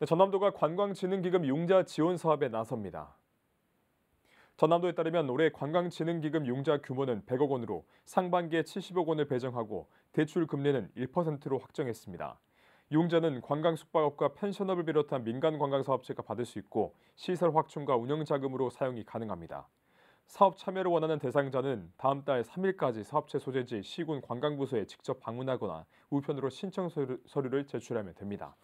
네, 전남도가 관광진흥기금 융자 지원 사업에 나섭니다. 전남도에 따르면 올해 관광진흥기금 융자 규모는 100억 원으로 상반기에 70억 원을 배정하고 대출 금리는 1%로 확정했습니다. 융자는 관광 숙박업과 펜션업을 비롯한 민간 관광 사업체가 받을 수 있고 시설 확충과 운영 자금으로 사용이 가능합니다. 사업 참여를 원하는 대상자는 다음 달 3일까지 사업체 소재지 시군 관광부서에 직접 방문하거나 우편으로 신청 서류를 제출하면 됩니다.